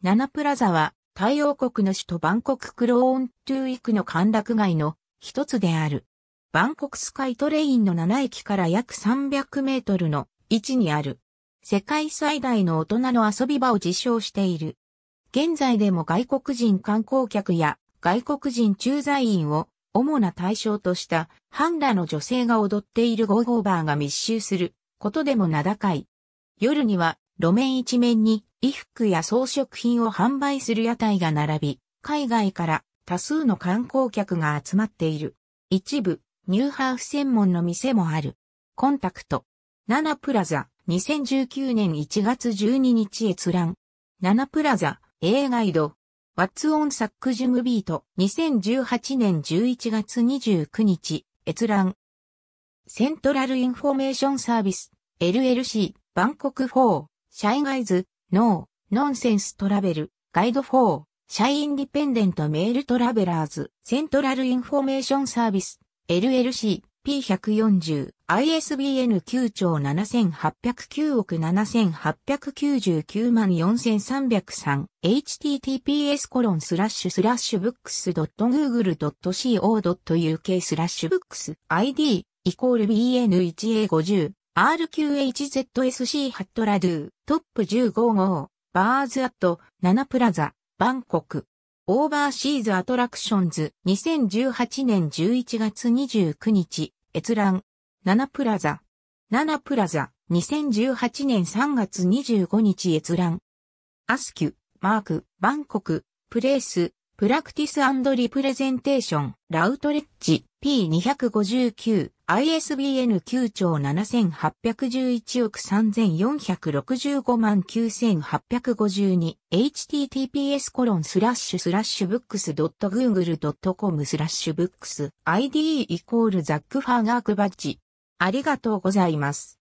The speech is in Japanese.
ナナプラザは、太陽国の首都バンコククローントゥーイクの歓楽街の一つである。バンコクスカイトレインの7駅から約300メートルの位置にある。世界最大の大人の遊び場を自称している。現在でも外国人観光客や外国人駐在員を主な対象としたハンラの女性が踊っているゴーゴーバーが密集することでも名高い。夜には路面一面に衣服や装飾品を販売する屋台が並び、海外から多数の観光客が集まっている。一部、ニューハーフ専門の店もある。コンタクト。7プラザ、2019年1月12日閲覧。7プラザ、A ガイド。ワッツオンサックジムビート、2018年11月29日、閲覧。セントラルインフォメーションサービス、LLC、バンコク4。シャイガイズ、ノー、ノンセンストラベル、ガイド4、シャイインディペンデントメールトラベラーズ、セントラルインフォメーションサービス、LLC、P140、ISBN 9兆7809億7899万4303、https コロンスラッシュスラッシュブックス .google.co.uk スラッシュブックス ID イコール BN1A50 RQHZSC ハットラドゥ、トップ15号、バーズアット、7プラザ、バンコク。オーバーシーズアトラクションズ、2018年11月29日、閲覧。7プラザ。7プラザ、2018年3月25日閲覧。アスキュ、マーク、バンコク、プレイス、プラクティスリプレゼンテーション、ラウトレッジ、P259。ISBN 9兆7811億3465万 9852https コロンスラッシュスラッシュブックス .google.com スラッシュブックス ID イコールザックファーガークバッジありがとうございます。